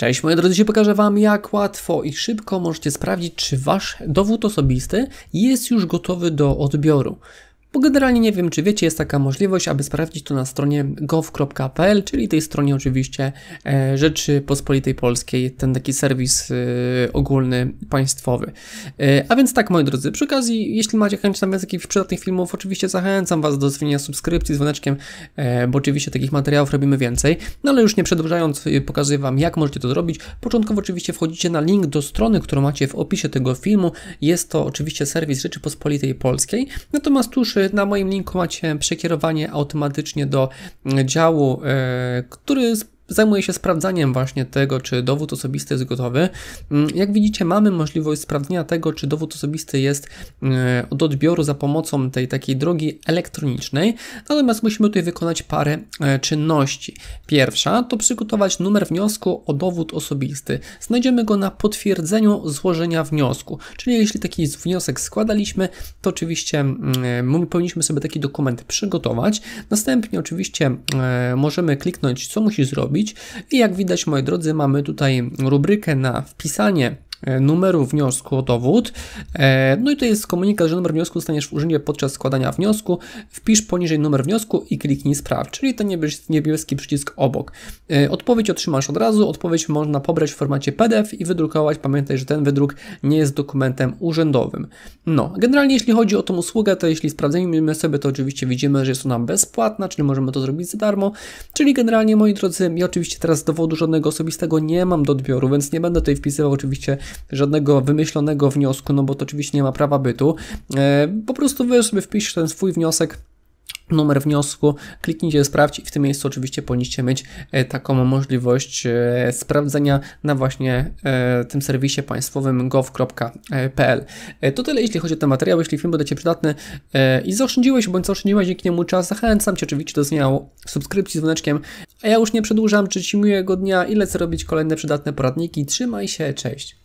Cześć moi drodzy, dzisiaj pokażę Wam jak łatwo i szybko możecie sprawdzić, czy Wasz dowód osobisty jest już gotowy do odbioru bo generalnie nie wiem, czy wiecie, jest taka możliwość, aby sprawdzić to na stronie gov.pl, czyli tej stronie oczywiście e, Rzeczypospolitej Polskiej, ten taki serwis e, ogólny, państwowy. E, a więc tak, moi drodzy, przy okazji, jeśli macie chęć tam jakichś przydatnych filmów, oczywiście zachęcam Was do zmienia subskrypcji z dzwoneczkiem, bo oczywiście takich materiałów robimy więcej. No ale już nie przedłużając, pokazuję Wam, jak możecie to zrobić. Początkowo oczywiście wchodzicie na link do strony, którą macie w opisie tego filmu. Jest to oczywiście serwis Rzeczypospolitej Polskiej. Natomiast tuż na moim linku macie przekierowanie automatycznie do mm, działu, e, który zajmuje się sprawdzaniem właśnie tego, czy dowód osobisty jest gotowy. Mm, jak widzicie, mamy możliwość sprawdzenia tego, czy dowód osobisty jest e, od odbioru za pomocą tej takiej drogi elektronicznej, natomiast musimy tutaj wykonać parę e, czynności. Pierwsza to przygotować numer wniosku o dowód osobisty. Znajdziemy go na potwierdzeniu złożenia wniosku, czyli jeśli taki wniosek składaliśmy, to oczywiście mm, e, powinniśmy sobie taki dokument przygotować. Następnie oczywiście możemy kliknąć, co musi zrobić, zrobić. I jak widać, moi drodzy, mamy tutaj rubrykę na wpisanie E, numeru wniosku o dowód. E, no i to jest komunikat, że numer wniosku dostaniesz w urzędzie podczas składania wniosku. Wpisz poniżej numer wniosku i kliknij sprawdź, czyli ten niebieski przycisk obok. E, odpowiedź otrzymasz od razu, odpowiedź można pobrać w formacie PDF i wydrukować. Pamiętaj, że ten wydruk nie jest dokumentem urzędowym. No, generalnie jeśli chodzi o tą usługę, to jeśli sprawdzimy sobie, to oczywiście widzimy, że jest ona bezpłatna, czyli możemy to zrobić za darmo. Czyli generalnie, moi drodzy, ja oczywiście teraz dowodu żadnego osobistego nie mam do odbioru, więc nie będę tutaj wpisywał oczywiście żadnego wymyślonego wniosku, no bo to oczywiście nie ma prawa bytu. E, po prostu wy sobie wpiszcie ten swój wniosek numer wniosku, kliknijcie sprawdź i w tym miejscu oczywiście powinniście mieć e, taką możliwość e, sprawdzenia na właśnie tym serwisie państwowym gov.pl. To tyle jeśli chodzi o ten materiał, jeśli film będzie przydatny i zaoszczędziłeś bądź zaoszczędziłeś dzięki niemu czas, zachęcam Cię oczywiście do zmiany subskrypcji z dzwoneczkiem, a ja już nie przedłużam, czy Ci miłego dnia i lecę robić kolejne przydatne poradniki. Trzymaj się, cześć!